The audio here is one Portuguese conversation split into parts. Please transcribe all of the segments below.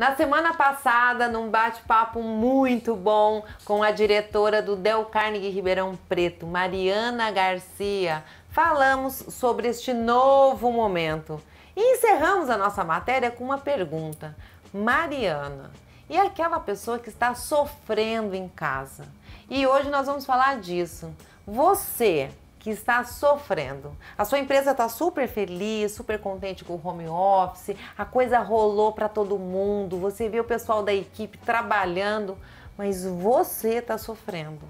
Na semana passada, num bate-papo muito bom com a diretora do Del Carnegie Ribeirão Preto, Mariana Garcia, falamos sobre este novo momento. E encerramos a nossa matéria com uma pergunta. Mariana, e aquela pessoa que está sofrendo em casa? E hoje nós vamos falar disso. Você que está sofrendo. A sua empresa está super feliz, super contente com o home office, a coisa rolou para todo mundo, você vê o pessoal da equipe trabalhando, mas você está sofrendo.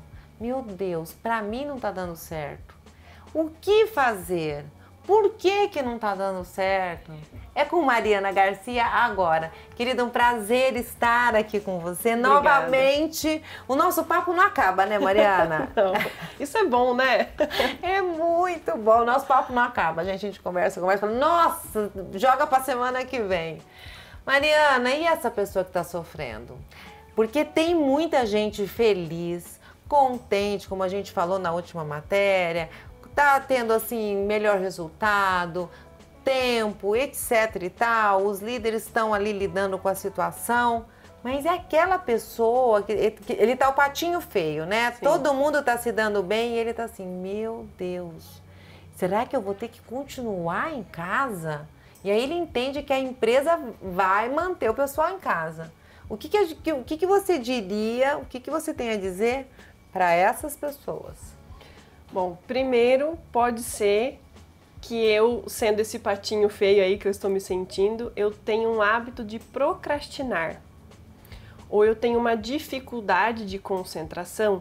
Meu Deus, para mim não está dando certo. O que fazer? Por que que não tá dando certo? É com Mariana Garcia agora. Querida, é um prazer estar aqui com você Obrigada. novamente. O nosso papo não acaba, né, Mariana? não. Isso é bom, né? é muito bom. O nosso papo não acaba. A gente, a gente conversa, conversa, fala, nossa, joga pra semana que vem. Mariana, e essa pessoa que tá sofrendo? Porque tem muita gente feliz, contente, como a gente falou na última matéria, tá tendo assim melhor resultado, tempo, etc e tal, os líderes estão ali lidando com a situação, mas é aquela pessoa que, que ele tá o patinho feio, né? Sim. Todo mundo tá se dando bem e ele tá assim, meu Deus. Será que eu vou ter que continuar em casa? E aí ele entende que a empresa vai manter o pessoal em casa. O que, que, o que, que você diria, o que, que você tem a dizer para essas pessoas? Bom, primeiro pode ser que eu, sendo esse patinho feio aí que eu estou me sentindo, eu tenho um hábito de procrastinar. Ou eu tenho uma dificuldade de concentração.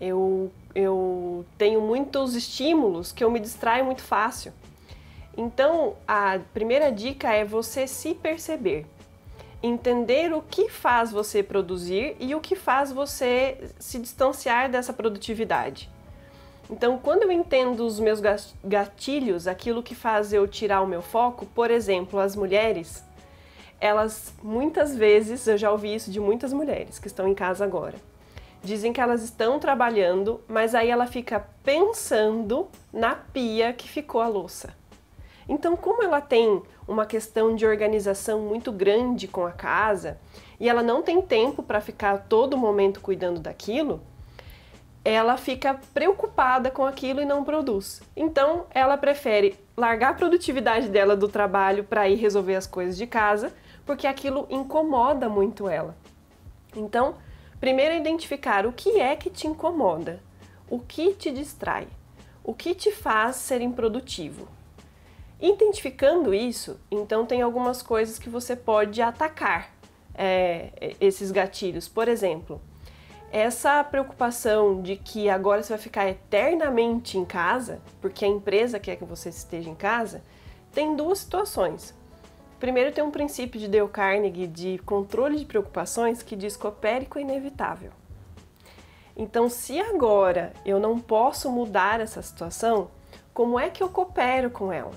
Eu, eu tenho muitos estímulos que eu me distraio muito fácil. Então, a primeira dica é você se perceber. Entender o que faz você produzir e o que faz você se distanciar dessa produtividade. Então, quando eu entendo os meus gatilhos, aquilo que faz eu tirar o meu foco, por exemplo, as mulheres, elas muitas vezes, eu já ouvi isso de muitas mulheres que estão em casa agora, dizem que elas estão trabalhando, mas aí ela fica pensando na pia que ficou a louça. Então, como ela tem uma questão de organização muito grande com a casa e ela não tem tempo para ficar todo momento cuidando daquilo, ela fica preocupada com aquilo e não produz. Então, ela prefere largar a produtividade dela do trabalho para ir resolver as coisas de casa, porque aquilo incomoda muito ela. Então, primeiro é identificar o que é que te incomoda, o que te distrai, o que te faz ser improdutivo. Identificando isso, então tem algumas coisas que você pode atacar é, esses gatilhos. Por exemplo, essa preocupação de que agora você vai ficar eternamente em casa, porque a empresa quer que você esteja em casa, tem duas situações. Primeiro, tem um princípio de Dale Carnegie de controle de preocupações que diz coopere com o inevitável. Então, se agora eu não posso mudar essa situação, como é que eu coopero com ela?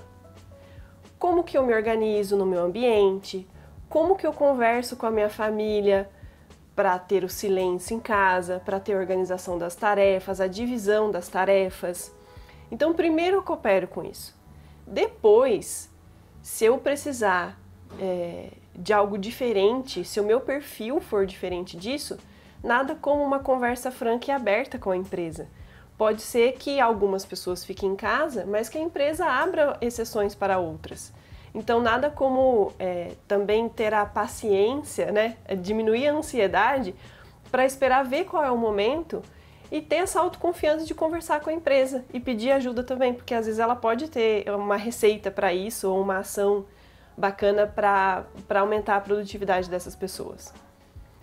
Como que eu me organizo no meu ambiente? Como que eu converso com a minha família? para ter o silêncio em casa, para ter a organização das tarefas, a divisão das tarefas. Então, primeiro eu coopero com isso. Depois, se eu precisar é, de algo diferente, se o meu perfil for diferente disso, nada como uma conversa franca e aberta com a empresa. Pode ser que algumas pessoas fiquem em casa, mas que a empresa abra exceções para outras. Então, nada como é, também ter a paciência, né? É, diminuir a ansiedade para esperar ver qual é o momento e ter essa autoconfiança de conversar com a empresa e pedir ajuda também, porque às vezes ela pode ter uma receita para isso ou uma ação bacana para aumentar a produtividade dessas pessoas.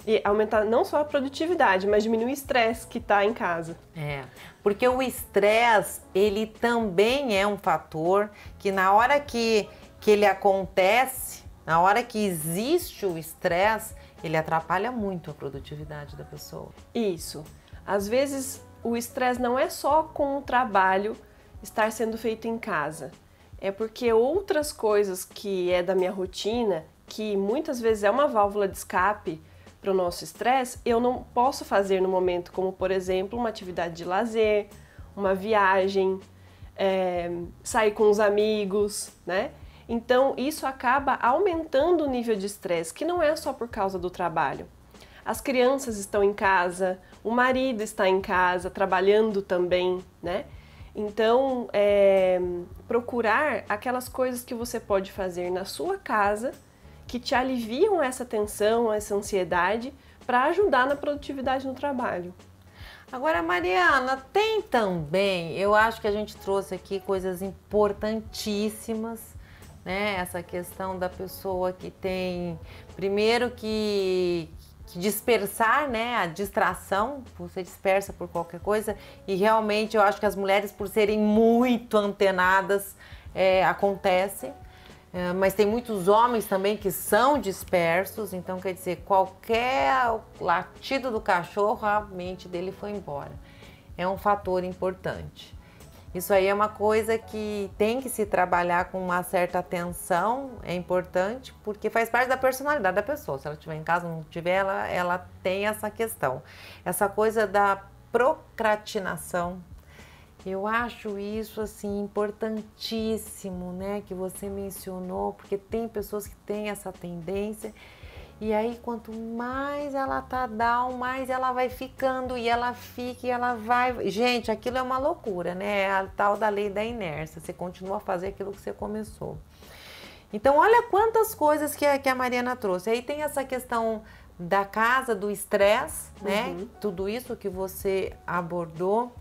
E aumentar não só a produtividade, mas diminuir o estresse que está em casa. É, porque o estresse, ele também é um fator que na hora que que ele acontece, na hora que existe o estresse, ele atrapalha muito a produtividade da pessoa. Isso. Às vezes o estresse não é só com o trabalho estar sendo feito em casa. É porque outras coisas que é da minha rotina, que muitas vezes é uma válvula de escape para o nosso estresse, eu não posso fazer no momento, como por exemplo uma atividade de lazer, uma viagem, é, sair com os amigos, né? Então, isso acaba aumentando o nível de estresse, que não é só por causa do trabalho. As crianças estão em casa, o marido está em casa, trabalhando também, né? Então, é, procurar aquelas coisas que você pode fazer na sua casa que te aliviam essa tensão, essa ansiedade, para ajudar na produtividade no trabalho. Agora, Mariana, tem também, eu acho que a gente trouxe aqui coisas importantíssimas né? Essa questão da pessoa que tem, primeiro que, que dispersar, né? A distração, você dispersa por qualquer coisa. E realmente eu acho que as mulheres, por serem muito antenadas, é, acontece. É, mas tem muitos homens também que são dispersos, então quer dizer, qualquer latido do cachorro, a mente dele foi embora. É um fator importante. Isso aí é uma coisa que tem que se trabalhar com uma certa atenção, é importante, porque faz parte da personalidade da pessoa. Se ela estiver em casa, não tiver, ela, ela tem essa questão. Essa coisa da procrastinação. Eu acho isso assim importantíssimo, né, que você mencionou, porque tem pessoas que têm essa tendência e aí, quanto mais ela tá down, mais ela vai ficando e ela fica e ela vai. Gente, aquilo é uma loucura, né? É a tal da lei da inércia. Você continua a fazer aquilo que você começou. Então, olha quantas coisas que a, que a Mariana trouxe. Aí tem essa questão da casa, do estresse, né? Uhum. Tudo isso que você abordou.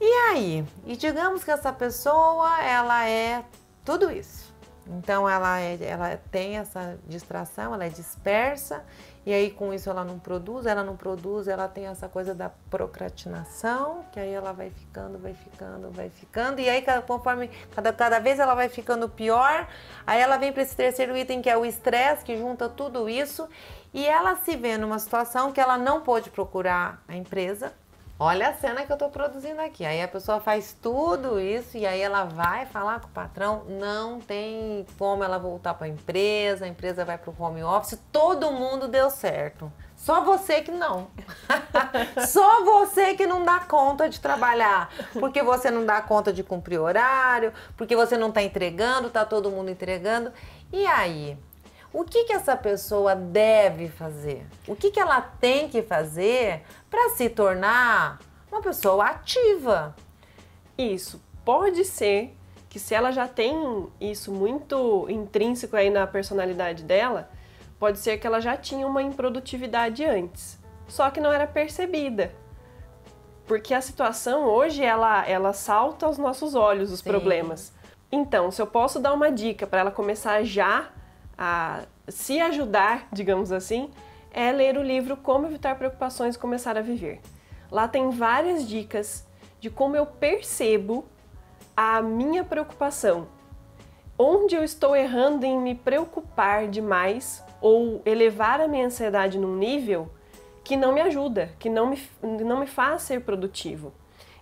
E aí? E digamos que essa pessoa, ela é tudo isso. Então ela, é, ela tem essa distração, ela é dispersa, e aí com isso ela não produz, ela não produz, ela tem essa coisa da procrastinação, que aí ela vai ficando, vai ficando, vai ficando, e aí conforme cada, cada vez ela vai ficando pior, aí ela vem para esse terceiro item que é o estresse, que junta tudo isso, e ela se vê numa situação que ela não pôde procurar a empresa, Olha a cena que eu estou produzindo aqui. Aí a pessoa faz tudo isso e aí ela vai falar com o patrão, não tem como ela voltar para a empresa, a empresa vai para o home office, todo mundo deu certo. Só você que não. Só você que não dá conta de trabalhar. Porque você não dá conta de cumprir horário, porque você não está entregando, está todo mundo entregando. E aí? o que, que essa pessoa deve fazer? O que, que ela tem que fazer para se tornar uma pessoa ativa? Isso. Pode ser que se ela já tem isso muito intrínseco aí na personalidade dela, pode ser que ela já tinha uma improdutividade antes, só que não era percebida. Porque a situação hoje ela ela salta aos nossos olhos os Sim. problemas. Então, se eu posso dar uma dica para ela começar já a se ajudar, digamos assim, é ler o livro Como Evitar Preocupações e Começar a Viver. Lá tem várias dicas de como eu percebo a minha preocupação, onde eu estou errando em me preocupar demais ou elevar a minha ansiedade num nível que não me ajuda, que não me, não me faz ser produtivo.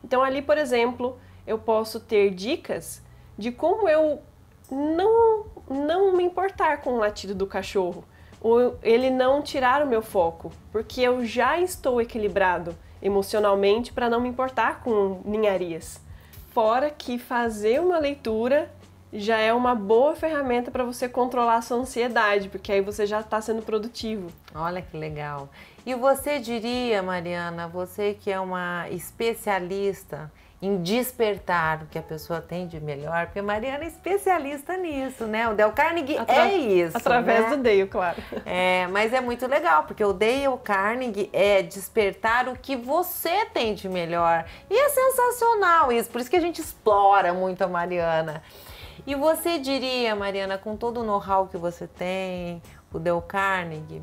Então, ali, por exemplo, eu posso ter dicas de como eu não, não me importar com o latido do cachorro, ou ele não tirar o meu foco, porque eu já estou equilibrado emocionalmente para não me importar com ninharias. Fora que fazer uma leitura já é uma boa ferramenta para você controlar a sua ansiedade, porque aí você já está sendo produtivo. Olha que legal. E você diria, Mariana, você que é uma especialista em despertar o que a pessoa tem de melhor, porque a Mariana é especialista nisso, né? O Del Carnegie Atra é isso. Através né? do Dale, claro. É, mas é muito legal, porque o Dale Carnegie é despertar o que você tem de melhor. E é sensacional isso, por isso que a gente explora muito a Mariana. E você diria, Mariana, com todo o know-how que você tem, o Del Carnegie,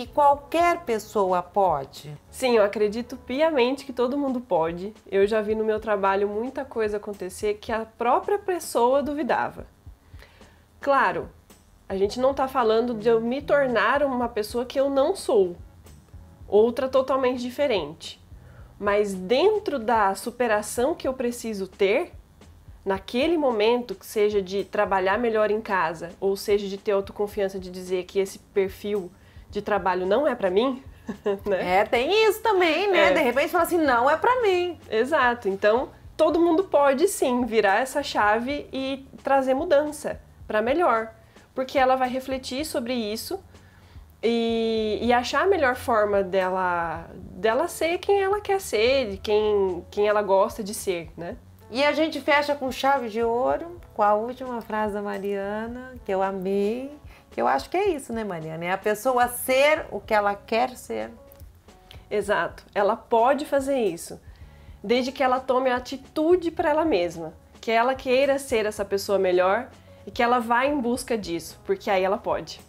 que qualquer pessoa pode? Sim, eu acredito piamente que todo mundo pode. Eu já vi no meu trabalho muita coisa acontecer que a própria pessoa duvidava. Claro, a gente não está falando de eu me tornar uma pessoa que eu não sou, outra totalmente diferente. Mas dentro da superação que eu preciso ter, naquele momento, que seja de trabalhar melhor em casa, ou seja de ter autoconfiança de dizer que esse perfil de trabalho não é para mim, né? É, tem isso também, né? É. De repente fala assim, não é para mim. Exato. Então, todo mundo pode sim virar essa chave e trazer mudança para melhor, porque ela vai refletir sobre isso e, e, achar a melhor forma dela dela ser quem ela quer ser, quem quem ela gosta de ser, né? E a gente fecha com chave de ouro, com a última frase da Mariana, que eu amei, que eu acho que é isso, né, Mariana? É a pessoa ser o que ela quer ser. Exato. Ela pode fazer isso, desde que ela tome a atitude para ela mesma, que ela queira ser essa pessoa melhor e que ela vá em busca disso, porque aí ela pode.